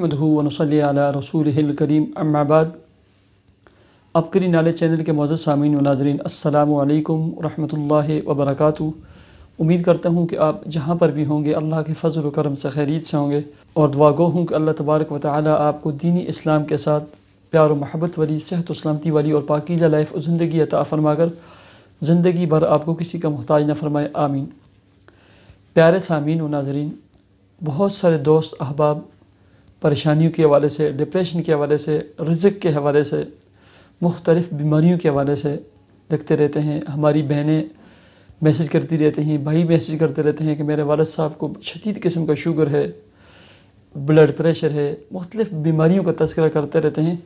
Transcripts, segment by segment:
مدہ و نسلی علیٰ رسول کریم امباغ اب کری نالے چینل کے معزز سامعین و ناظرین السلام علیکم ورحمۃ اللہ وبرکاتہ امید کرتا ہوں کہ آپ جہاں پر بھی ہوں گے اللہ کے فضل و کرم سے خیریت سے ہوں گے اور دعا گو ہوں کہ اللہ تبارک و تعالی آپ کو دینی اسلام کے ساتھ پیار و محبت والی صحت و سلامتی والی اور پاکیزہ لائف و زندگی عطا فرما کر زندگی بھر آپ کو کسی کا محتاج نہ فرمائے آمین پیارے سامعین و ناظرین بہت سارے دوست احباب پریشانیوں کے حوالے سے ڈپریشن کے حوالے سے رزق کے حوالے سے مختلف بیماریوں کے حوالے سے لکھتے رہتے ہیں ہماری بہنیں میسج کرتی رہتے ہیں بھائی میسج کرتے رہتے ہیں کہ میرے والد صاحب کو شدید قسم کا شوگر ہے بلڈ پریشر ہے مختلف بیماریوں کا تذکرہ کرتے رہتے ہیں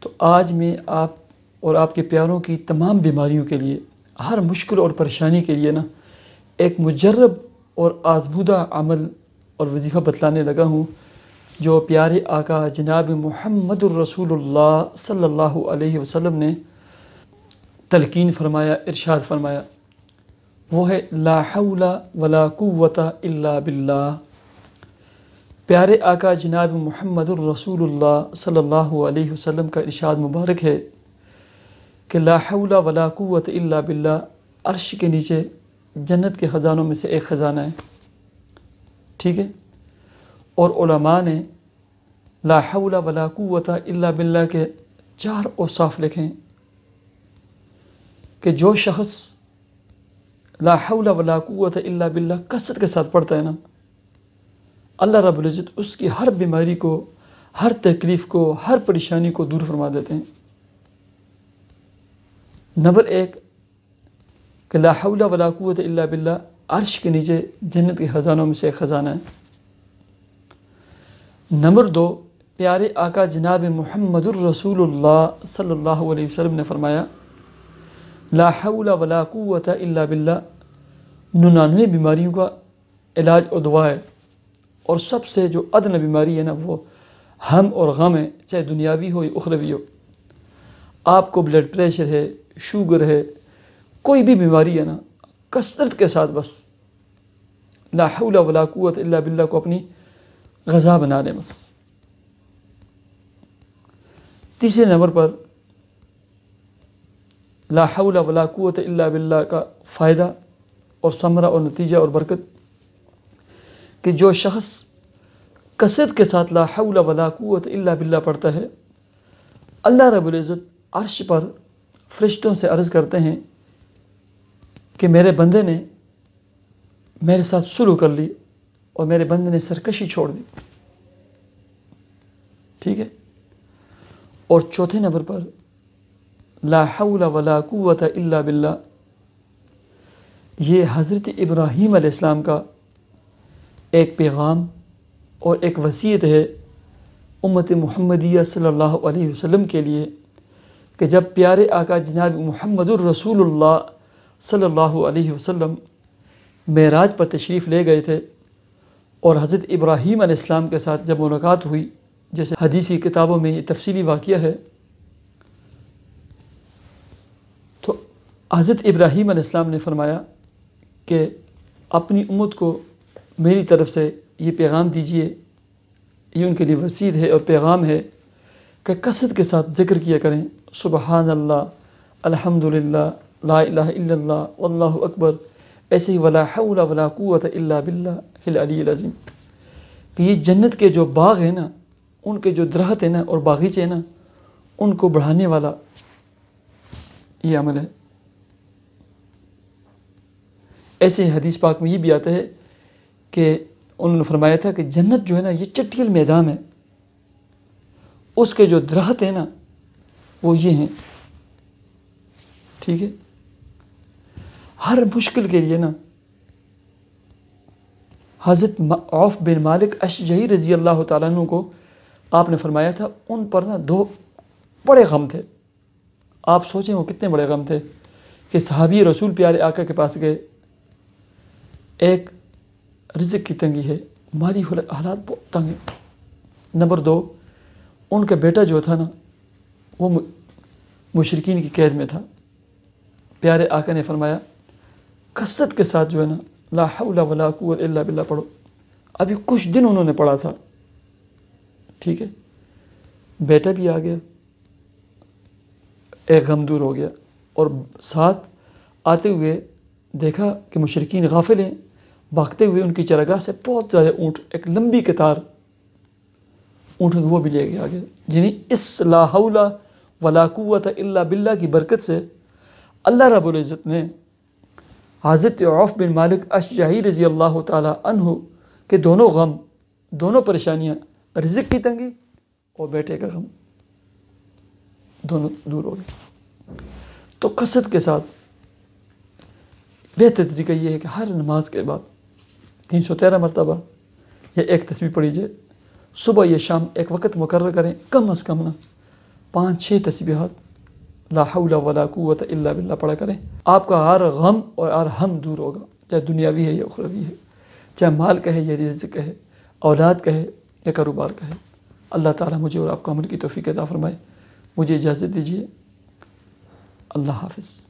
تو آج میں آپ اور آپ کے پیاروں کی تمام بیماریوں کے لیے ہر مشکل اور پریشانی کے لیے نا ایک مجرب اور آزبودہ عمل اور وظیفہ بتلانے لگا ہوں جو پیارے آقا جناب محمد الرسول اللہ صلی اللہ علیہ وسلم نے تلقین فرمایا ارشاد فرمایا وہ ہے لا حول ولا قوت الا باللہ پیارے آقا جناب محمد الرسول اللہ صلی اللہ علیہ وسلم کا ارشاد مبارک ہے کہ لا حول ولا قوت الا باللہ عرش کے نیچے جنت کے خزانوں میں سے ایک خزانہ ہے ٹھیک ہے اور علماء نے لا حول ولا قوت الا باللہ کے چار اوصاف لکھیں کہ جو شخص لا حول ولا قوت الا باللہ کثرت کے ساتھ پڑھتا ہے نا اللہ رب العزت اس کی ہر بیماری کو ہر تکلیف کو ہر پریشانی کو دور فرما دیتے ہیں نمبر ایک کہ لا حول ولا قوت الا باللہ عرش کے نیچے جنت کے خزانوں میں سے ایک خزانہ ہے نمبر دو پیارے آقا جناب محمد الرسول اللہ صلی اللہ علیہ وسلم نے فرمایا لا حول ولا قوت الا باللہ ننانوے بیماریوں کا علاج اور دعا ہے اور سب سے جو عدن بیماری ہے نا وہ ہم اور غم ہے چاہے دنیاوی ہو یا اخروی ہو آپ کو بلڈ پریشر ہے شوگر ہے کوئی بھی بیماری ہے نا کثرت کے ساتھ بس لا حول ولا قوت الا باللہ کو اپنی غذا لیں بس تیسرے نمبر پر لا حول ولا قوت الا باللہ کا فائدہ اور ثمرہ اور نتیجہ اور برکت کہ جو شخص کثرت کے ساتھ لا حول ولا قوت الا باللہ پڑھتا ہے اللہ رب العزت عرش پر فرشتوں سے عرض کرتے ہیں کہ میرے بندے نے میرے ساتھ سلو کر لی اور میرے بند نے سرکشی چھوڑ دی ٹھیک ہے اور چوتھے نمبر پر لا حول ولا قوت الا باللہ یہ حضرت ابراہیم علیہ السلام کا ایک پیغام اور ایک وسیعت ہے امت محمدیہ صلی اللہ علیہ وسلم کے لیے کہ جب پیارے آقا جناب محمد الرسول اللہ صلی اللہ علیہ وسلم معراج پر تشریف لے گئے تھے اور حضرت ابراہیم علیہ السلام کے ساتھ جب ملاقات ہوئی جیسے حدیثی کتابوں میں یہ تفصیلی واقعہ ہے تو حضرت ابراہیم علیہ السلام نے فرمایا کہ اپنی امت کو میری طرف سے یہ پیغام دیجئے یہ ان کے لیے وسیع ہے اور پیغام ہے کہ کثرت کے ساتھ ذکر کیا کریں سبحان اللہ الحمد للہ لا الہ الا اللہ واللہ اکبر ایسے ہی ولا قوت الا ولاق اللہ العظیم کہ یہ جنت کے جو باغ ہیں نا ان کے جو درخت ہیں نا اور باغیچے ہیں نا ان کو بڑھانے والا یہ عمل ہے ایسے حدیث پاک میں یہ بھی آتا ہے کہ انہوں نے فرمایا تھا کہ جنت جو ہے نا یہ چٹیل میدان ہے اس کے جو درخت ہیں نا وہ یہ ہیں ٹھیک ہے ہر مشکل کے لیے نا حضرت عوف بن مالک اشجہی رضی اللہ تعالیٰ عنہ کو آپ نے فرمایا تھا ان پر نا دو بڑے غم تھے آپ سوچیں وہ کتنے بڑے غم تھے کہ صحابی رسول پیارے آقا کے پاس گئے ایک رزق کی تنگی ہے مالی حالات بہت تنگ ہیں نمبر دو ان کا بیٹا جو تھا نا وہ مشرقین کی قید میں تھا پیارے آقا نے فرمایا کثرت کے ساتھ جو ہے نا لا حول ولا قوت الا باللہ پڑھو ابھی کچھ دن انہوں نے پڑھا تھا ٹھیک ہے بیٹا بھی آ گیا ایک غم دور ہو گیا اور ساتھ آتے ہوئے دیکھا کہ مشرقین غافل ہیں بھاگتے ہوئے ان کی چرگاہ سے بہت زیادہ اونٹ ایک لمبی قطار اونٹ وہ بھی لے گیا آگے یعنی اس لا حول ولا قوت الا باللہ کی برکت سے اللہ رب العزت نے حضرت عوف بن مالک اش رضی اللہ تعالیٰ عنہ کے کہ دونوں غم دونوں پریشانیاں رزق کی تنگی اور بیٹے کا غم دونوں دور ہو گئے تو کثرت کے ساتھ بہتر طریقہ یہ ہے کہ ہر نماز کے بعد تین سو تیرہ مرتبہ یا ایک تصویر پڑھی جائے صبح یا شام ایک وقت مقرر کریں کم از کم نہ پانچ چھ تصویر لا حول ولا قوت الا باللہ پڑھا کریں آپ کا ہر غم اور ہر ہم دور ہوگا چاہے دنیاوی ہے یا اخروی ہے چاہے مال کا ہے یا کا کہے اولاد کا ہے یا کاروبار کا ہے اللہ تعالیٰ مجھے اور آپ کو عمل کی توفیق عطا فرمائے مجھے اجازت دیجیے اللہ حافظ